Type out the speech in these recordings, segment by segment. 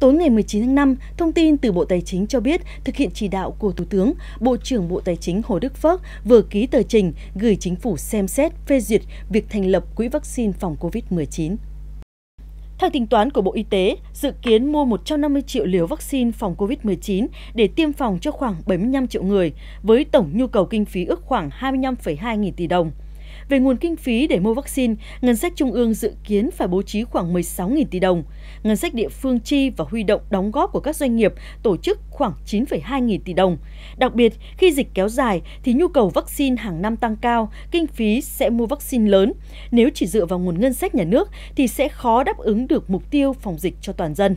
Tối ngày 19 tháng 5, thông tin từ Bộ Tài chính cho biết thực hiện chỉ đạo của Thủ tướng, Bộ trưởng Bộ Tài chính Hồ Đức Phước vừa ký tờ trình gửi chính phủ xem xét phê duyệt việc thành lập Quỹ vaccine phòng COVID-19. Theo tính toán của Bộ Y tế, dự kiến mua 150 triệu liều vaccine phòng COVID-19 để tiêm phòng cho khoảng 75 triệu người, với tổng nhu cầu kinh phí ước khoảng 25,2 nghìn tỷ đồng. Về nguồn kinh phí để mua vaccine, ngân sách trung ương dự kiến phải bố trí khoảng 16.000 tỷ đồng. Ngân sách địa phương chi và huy động đóng góp của các doanh nghiệp, tổ chức khoảng 9,2 nghìn tỷ đồng. Đặc biệt, khi dịch kéo dài thì nhu cầu vaccine hàng năm tăng cao, kinh phí sẽ mua vaccine lớn. Nếu chỉ dựa vào nguồn ngân sách nhà nước thì sẽ khó đáp ứng được mục tiêu phòng dịch cho toàn dân.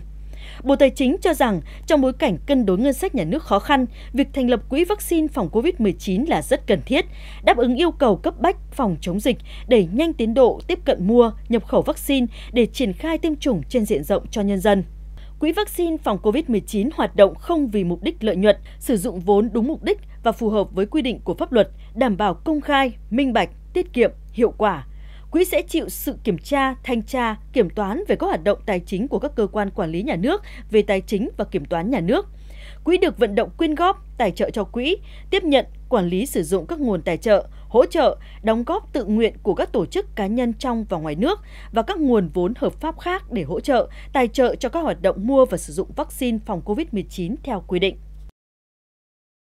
Bộ Tài chính cho rằng, trong bối cảnh cân đối ngân sách nhà nước khó khăn, việc thành lập quỹ vaccine phòng COVID-19 là rất cần thiết, đáp ứng yêu cầu cấp bách phòng chống dịch, đẩy nhanh tiến độ tiếp cận mua, nhập khẩu vaccine để triển khai tiêm chủng trên diện rộng cho nhân dân. Quỹ vaccine phòng COVID-19 hoạt động không vì mục đích lợi nhuận, sử dụng vốn đúng mục đích và phù hợp với quy định của pháp luật, đảm bảo công khai, minh bạch, tiết kiệm, hiệu quả, quỹ sẽ chịu sự kiểm tra, thanh tra, kiểm toán về các hoạt động tài chính của các cơ quan quản lý nhà nước về tài chính và kiểm toán nhà nước. Quỹ được vận động quyên góp, tài trợ cho quỹ, tiếp nhận, quản lý sử dụng các nguồn tài trợ, hỗ trợ, đóng góp tự nguyện của các tổ chức cá nhân trong và ngoài nước và các nguồn vốn hợp pháp khác để hỗ trợ, tài trợ cho các hoạt động mua và sử dụng vaccine phòng COVID-19 theo quy định.